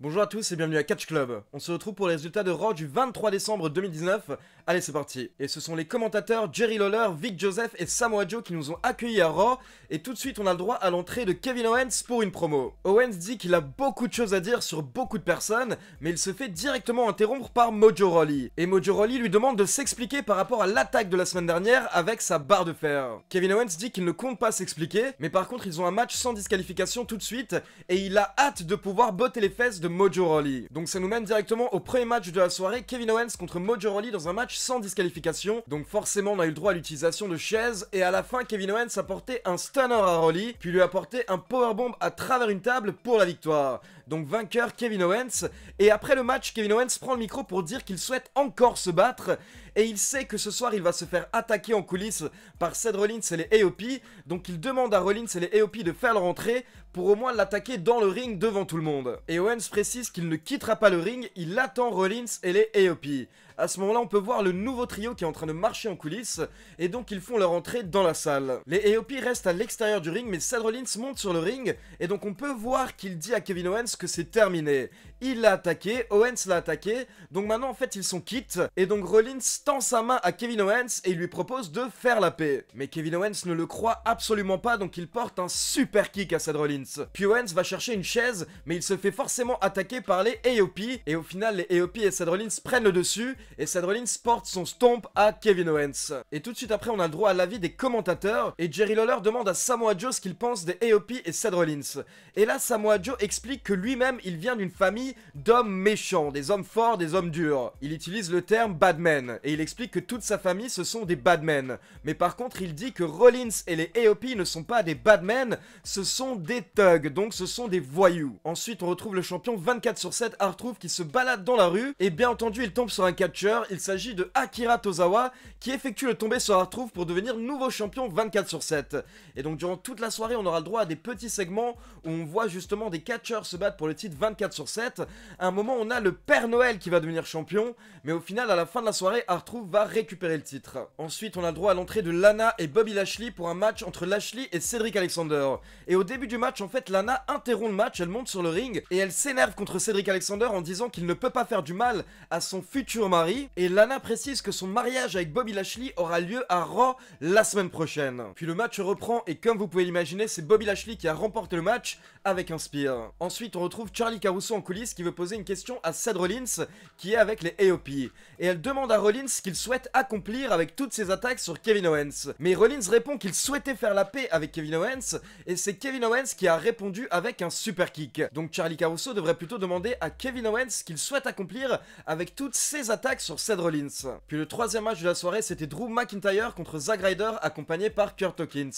Bonjour à tous et bienvenue à Catch Club. On se retrouve pour les résultats de Raw du 23 décembre 2019. Allez, c'est parti. Et ce sont les commentateurs Jerry Lawler, Vic Joseph et Samoa Joe qui nous ont accueillis à Raw. Et tout de suite, on a le droit à l'entrée de Kevin Owens pour une promo. Owens dit qu'il a beaucoup de choses à dire sur beaucoup de personnes, mais il se fait directement interrompre par Mojo Rawley. Et Mojo Rawley lui demande de s'expliquer par rapport à l'attaque de la semaine dernière avec sa barre de fer. Kevin Owens dit qu'il ne compte pas s'expliquer, mais par contre, ils ont un match sans disqualification tout de suite et il a hâte de pouvoir botter les fesses de Mojo Rawley. Donc ça nous mène directement au premier match de la soirée, Kevin Owens contre Mojo Rawley dans un match sans disqualification. Donc forcément on a eu le droit à l'utilisation de chaises et à la fin Kevin Owens a porté un stunner à Rawley puis lui a porté un powerbomb à travers une table pour la victoire donc vainqueur Kevin Owens. Et après le match, Kevin Owens prend le micro pour dire qu'il souhaite encore se battre. Et il sait que ce soir, il va se faire attaquer en coulisses par Seth Rollins et les AOP. Donc il demande à Rollins et les AOP de faire leur entrée pour au moins l'attaquer dans le ring devant tout le monde. Et Owens précise qu'il ne quittera pas le ring, il attend Rollins et les AOP. À ce moment-là, on peut voir le nouveau trio qui est en train de marcher en coulisses, et donc ils font leur entrée dans la salle. Les AOP restent à l'extérieur du ring, mais Seth Rollins monte sur le ring, et donc on peut voir qu'il dit à Kevin Owens que c'est terminé il l'a attaqué, Owens l'a attaqué, donc maintenant en fait ils sont quittes, et donc Rollins tend sa main à Kevin Owens et il lui propose de faire la paix. Mais Kevin Owens ne le croit absolument pas, donc il porte un super kick à Seth Rollins. Puis Owens va chercher une chaise, mais il se fait forcément attaquer par les AOP, et au final les AOP et Seth Rollins prennent le dessus, et Seth Rollins porte son stomp à Kevin Owens. Et tout de suite après on a le droit à l'avis des commentateurs, et Jerry Lawler demande à Samoa Joe ce qu'il pense des AOP et Seth Rollins. Et là Samoa Joe explique que lui-même il vient d'une famille d'hommes méchants, des hommes forts, des hommes durs. Il utilise le terme Badmen, et il explique que toute sa famille ce sont des Badmen. Mais par contre, il dit que Rollins et les AOP ne sont pas des Badmen, ce sont des thugs, donc ce sont des voyous. Ensuite, on retrouve le champion 24 sur 7, Artroof qui se balade dans la rue, et bien entendu, il tombe sur un catcher il s'agit de Akira Tozawa, qui effectue le tombé sur Artroof pour devenir nouveau champion 24 sur 7. Et donc, durant toute la soirée, on aura le droit à des petits segments où on voit justement des catcheurs se battre pour le titre 24 sur 7, à un moment, on a le Père Noël qui va devenir champion, mais au final, à la fin de la soirée, Arthur va récupérer le titre. Ensuite, on a le droit à l'entrée de Lana et Bobby Lashley pour un match entre Lashley et Cédric Alexander. Et au début du match, en fait, Lana interrompt le match, elle monte sur le ring et elle s'énerve contre Cédric Alexander en disant qu'il ne peut pas faire du mal à son futur mari. Et Lana précise que son mariage avec Bobby Lashley aura lieu à Raw la semaine prochaine. Puis le match reprend et comme vous pouvez l'imaginer, c'est Bobby Lashley qui a remporté le match avec un spear. Ensuite, on retrouve Charlie Caruso en coulisses qui veut poser une question à Ced Rollins qui est avec les AOP. Et elle demande à Rollins ce qu'il souhaite accomplir avec toutes ses attaques sur Kevin Owens. Mais Rollins répond qu'il souhaitait faire la paix avec Kevin Owens et c'est Kevin Owens qui a répondu avec un super kick. Donc Charlie Caruso devrait plutôt demander à Kevin Owens qu'il souhaite accomplir avec toutes ses attaques sur Seth Rollins. Puis le troisième match de la soirée c'était Drew McIntyre contre Zack Ryder accompagné par Kurt Hawkins.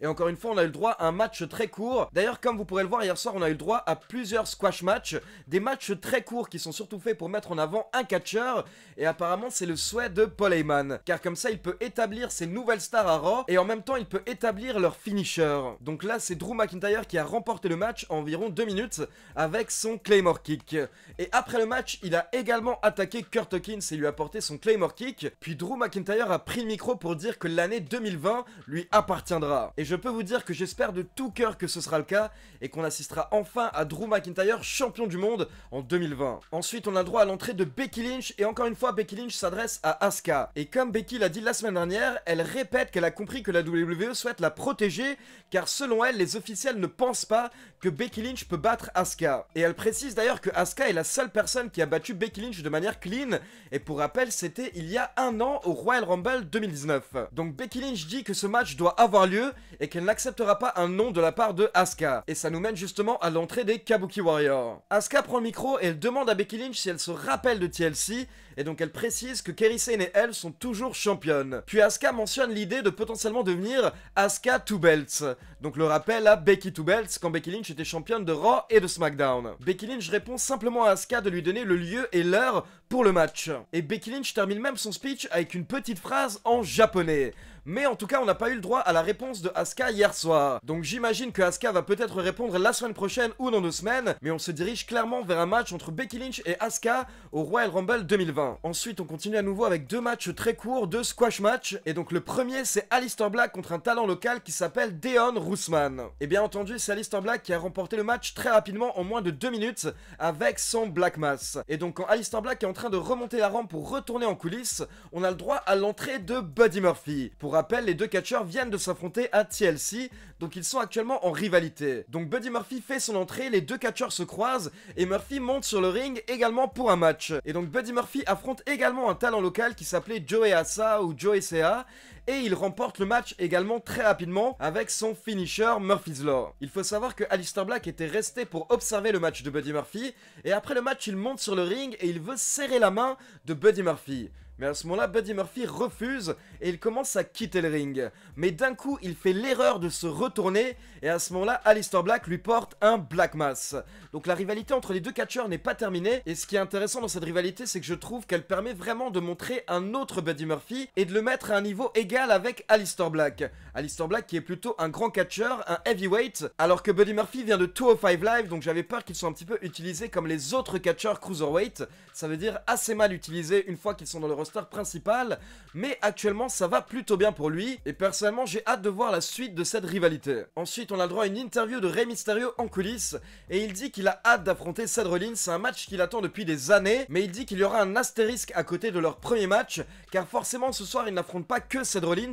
Et encore une fois on a eu le droit à un match très court. D'ailleurs comme vous pourrez le voir hier soir on a eu le droit à plusieurs squash matchs des matchs très courts qui sont surtout faits pour mettre en avant un catcheur, et apparemment c'est le souhait de Paul Heyman, car comme ça il peut établir ses nouvelles stars à Raw, et en même temps il peut établir leur finisher. Donc là c'est Drew McIntyre qui a remporté le match en environ 2 minutes avec son Claymore Kick. Et après le match, il a également attaqué Kurt Hawkins et lui a porté son Claymore Kick, puis Drew McIntyre a pris le micro pour dire que l'année 2020 lui appartiendra. Et je peux vous dire que j'espère de tout cœur que ce sera le cas, et qu'on assistera enfin à Drew McIntyre champion du monde en 2020. Ensuite, on a droit à l'entrée de Becky Lynch et encore une fois, Becky Lynch s'adresse à Asuka. Et comme Becky l'a dit la semaine dernière, elle répète qu'elle a compris que la WWE souhaite la protéger car selon elle, les officiels ne pensent pas que Becky Lynch peut battre Asuka. Et elle précise d'ailleurs que Asuka est la seule personne qui a battu Becky Lynch de manière clean et pour rappel, c'était il y a un an au Royal Rumble 2019. Donc Becky Lynch dit que ce match doit avoir lieu et qu'elle n'acceptera pas un non de la part de Asuka. Et ça nous mène justement à l'entrée des Kabuki Warriors. Asuka prend le micro et elle demande à Becky Lynch si elle se rappelle de TLC et donc elle précise que Kerry Sane et elle sont toujours championnes. Puis Asuka mentionne l'idée de potentiellement devenir Asuka 2 Belts, donc le rappel à Becky 2 Belts quand Becky Lynch était championne de Raw et de SmackDown. Becky Lynch répond simplement à Asuka de lui donner le lieu et l'heure pour le match. Et Becky Lynch termine même son speech avec une petite phrase en japonais. Mais en tout cas, on n'a pas eu le droit à la réponse de Asuka hier soir. Donc j'imagine que Asuka va peut-être répondre la semaine prochaine ou dans deux semaines, mais on se dirige clairement vers un match entre Becky Lynch et Asuka au Royal Rumble 2020 ensuite on continue à nouveau avec deux matchs très courts, deux squash matchs. Et donc le premier c'est Alistair Black contre un talent local qui s'appelle Deon Rousman. Et bien entendu c'est Alistair Black qui a remporté le match très rapidement en moins de deux minutes avec son Black Mass. Et donc quand Alistair Black est en train de remonter la rampe pour retourner en coulisses, on a le droit à l'entrée de Buddy Murphy. Pour rappel, les deux catcheurs viennent de s'affronter à TLC donc ils sont actuellement en rivalité. Donc Buddy Murphy fait son entrée, les deux catcheurs se croisent, et Murphy monte sur le ring également pour un match. Et donc Buddy Murphy affronte également un talent local qui s'appelait Joe Asa ou Joey Sea, et il remporte le match également très rapidement avec son finisher Murphy's Law. Il faut savoir que Alistair Black était resté pour observer le match de Buddy Murphy, et après le match il monte sur le ring et il veut serrer la main de Buddy Murphy. Mais à ce moment-là, Buddy Murphy refuse et il commence à quitter le ring. Mais d'un coup, il fait l'erreur de se retourner et à ce moment-là, Alistair Black lui porte un Black Mass. Donc la rivalité entre les deux catcheurs n'est pas terminée et ce qui est intéressant dans cette rivalité, c'est que je trouve qu'elle permet vraiment de montrer un autre Buddy Murphy et de le mettre à un niveau égal avec Alistair Black. Alistair Black qui est plutôt un grand catcheur, un heavyweight, alors que Buddy Murphy vient de 205 Live, donc j'avais peur qu'il soit un petit peu utilisé comme les autres catcheurs cruiserweight. Ça veut dire assez mal utilisé une fois qu'ils sont dans le star principal, mais actuellement ça va plutôt bien pour lui, et personnellement j'ai hâte de voir la suite de cette rivalité. Ensuite on a le droit à une interview de Rey Mysterio en coulisses, et il dit qu'il a hâte d'affronter Seth Rollins, c'est un match qu'il attend depuis des années, mais il dit qu'il y aura un astérisque à côté de leur premier match, car forcément ce soir il n'affronte pas que Seth Rollins,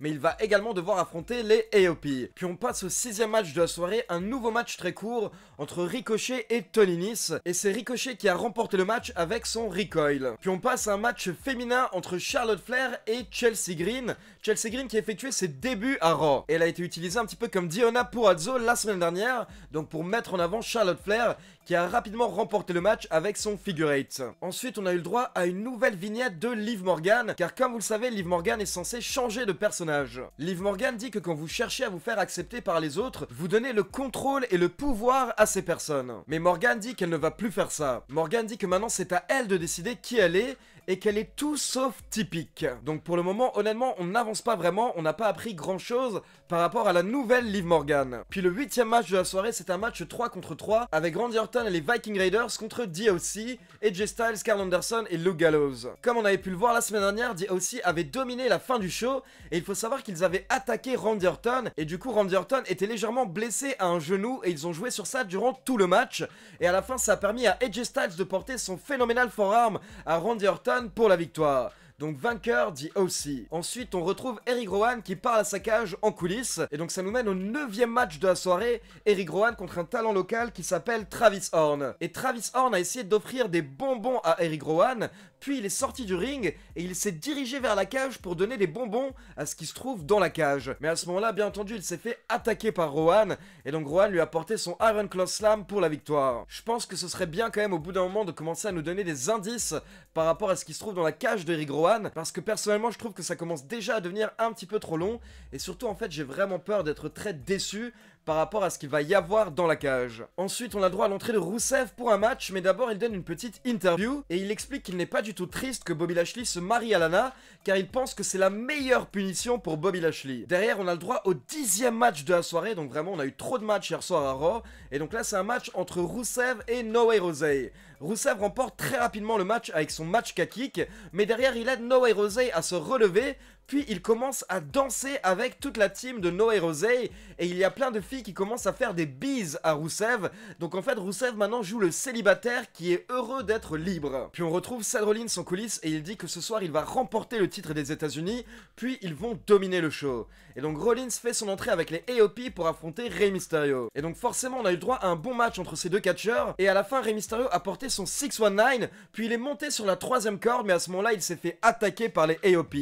mais il va également devoir affronter les AOP. Puis on passe au sixième match de la soirée, un nouveau match très court entre Ricochet et Tony Nice, et c'est Ricochet qui a remporté le match avec son recoil. Puis on passe à un match féminin entre Charlotte Flair et Chelsea Green. Chelsea Green qui a effectué ses débuts à Raw. elle a été utilisée un petit peu comme Diona Purazzo la semaine dernière, donc pour mettre en avant Charlotte Flair qui a rapidement remporté le match avec son figure 8. Ensuite, on a eu le droit à une nouvelle vignette de Liv Morgan, car comme vous le savez, Liv Morgan est censée changer de personnage. Liv Morgan dit que quand vous cherchez à vous faire accepter par les autres, vous donnez le contrôle et le pouvoir à ces personnes. Mais Morgan dit qu'elle ne va plus faire ça. Morgan dit que maintenant c'est à elle de décider qui elle est et qu'elle est tout sauf typique. Donc pour le moment, honnêtement, on n'avance pas vraiment, on n'a pas appris grand chose par rapport à la nouvelle Liv Morgan. Puis le huitième match de la soirée, c'est un match 3 contre 3 avec Randy Orton et les Viking Raiders contre DOC, AJ Styles, Carl Anderson et Luke Gallows. Comme on avait pu le voir la semaine dernière, DOC avait dominé la fin du show et il faut savoir qu'ils avaient attaqué Randy Orton et du coup Randy Orton était légèrement blessé à un genou et ils ont joué sur ça durant tout le match et à la fin ça a permis à AJ Styles de porter son phénoménal forearm à Randy Orton pour la victoire. Donc vainqueur dit aussi. Ensuite, on retrouve Eric Rohan qui part à sa cage en coulisses. Et donc ça nous mène au neuvième match de la soirée. Eric Rohan contre un talent local qui s'appelle Travis Horn. Et Travis Horn a essayé d'offrir des bonbons à Eric Rohan puis il est sorti du ring et il s'est dirigé vers la cage pour donner des bonbons à ce qui se trouve dans la cage. Mais à ce moment-là, bien entendu, il s'est fait attaquer par Rohan et donc Rohan lui a porté son Iron Claw Slam pour la victoire. Je pense que ce serait bien quand même au bout d'un moment de commencer à nous donner des indices par rapport à ce qui se trouve dans la cage de d'Eric Rohan parce que personnellement, je trouve que ça commence déjà à devenir un petit peu trop long et surtout en fait, j'ai vraiment peur d'être très déçu par rapport à ce qu'il va y avoir dans la cage. Ensuite, on a droit à l'entrée de Rousseff pour un match, mais d'abord il donne une petite interview et il explique qu'il n'est pas du tout triste que Bobby Lashley se marie à Lana, car il pense que c'est la meilleure punition pour Bobby Lashley. Derrière, on a le droit au dixième match de la soirée, donc vraiment on a eu trop de matchs hier soir à Raw, et donc là c'est un match entre Rousseff et Way Rosey. Rousseff remporte très rapidement le match avec son match k-kick, mais derrière il aide No Way Rosey à se relever puis il commence à danser avec toute la team de Noé Rosei et il y a plein de filles qui commencent à faire des bises à Roussev. Donc en fait Roussev maintenant joue le célibataire qui est heureux d'être libre. Puis on retrouve Seth Rollins en coulisses et il dit que ce soir il va remporter le titre des États-Unis, puis ils vont dominer le show. Et donc Rollins fait son entrée avec les AOP pour affronter Rey Mysterio. Et donc forcément on a eu droit à un bon match entre ces deux catcheurs et à la fin Rey Mysterio a porté son 619 puis il est monté sur la troisième corde mais à ce moment-là il s'est fait attaquer par les AOP.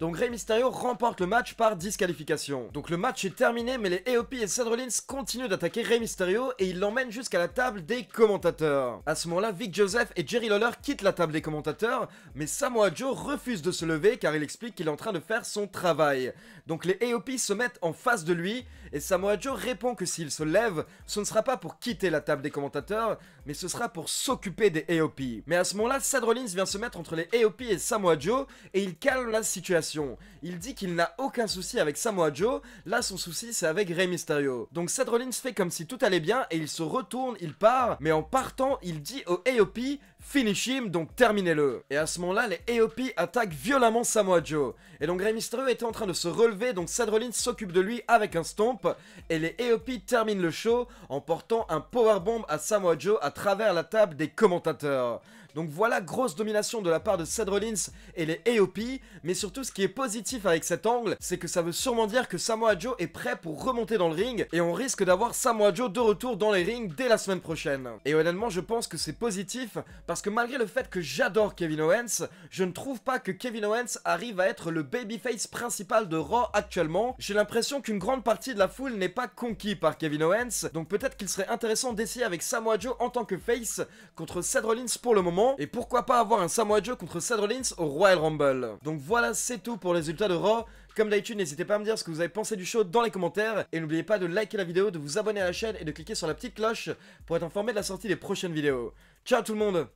Donc Rey Mysterio remporte le match par disqualification. Donc le match est terminé, mais les EOP et Seth continuent d'attaquer Rey Mysterio et ils l'emmènent jusqu'à la table des commentateurs. À ce moment-là, Vic Joseph et Jerry Lawler quittent la table des commentateurs, mais Samoa Joe refuse de se lever car il explique qu'il est en train de faire son travail. Donc les EOP se mettent en face de lui et Samoa Joe répond que s'il se lève, ce ne sera pas pour quitter la table des commentateurs, mais ce sera pour s'occuper des AOP. Mais à ce moment-là, Seth Rollins vient se mettre entre les AOP et Samoa Joe et il calme la situation. Il dit qu'il n'a aucun souci avec Samoa Joe, là son souci c'est avec Rey Mysterio. Donc Seth Rollins fait comme si tout allait bien et il se retourne, il part, mais en partant, il dit aux AOP Finish him, donc terminez-le. Et à ce moment-là, les AOP attaquent violemment Samoa Joe. Et donc Rey Mysterio était en train de se relever, donc Seth Rollins s'occupe de lui avec un stomp et les EOP terminent le show en portant un powerbomb à Samoa Joe à travers la table des commentateurs. Donc voilà, grosse domination de la part de Seth Rollins et les AOP, mais surtout ce qui est positif avec cet angle, c'est que ça veut sûrement dire que Samoa Joe est prêt pour remonter dans le ring, et on risque d'avoir Samoa Joe de retour dans les rings dès la semaine prochaine. Et honnêtement, je pense que c'est positif, parce que malgré le fait que j'adore Kevin Owens, je ne trouve pas que Kevin Owens arrive à être le babyface principal de Raw actuellement. J'ai l'impression qu'une grande partie de la foule n'est pas conquis par Kevin Owens, donc peut-être qu'il serait intéressant d'essayer avec Samoa Joe en tant que face contre Seth Rollins pour le moment, et pourquoi pas avoir un Samoa Joe contre Seth Rollins au Royal Rumble. Donc voilà, c'est tout pour les résultats de Raw. Comme d'habitude, n'hésitez pas à me dire ce que vous avez pensé du show dans les commentaires. Et n'oubliez pas de liker la vidéo, de vous abonner à la chaîne et de cliquer sur la petite cloche pour être informé de la sortie des prochaines vidéos. Ciao tout le monde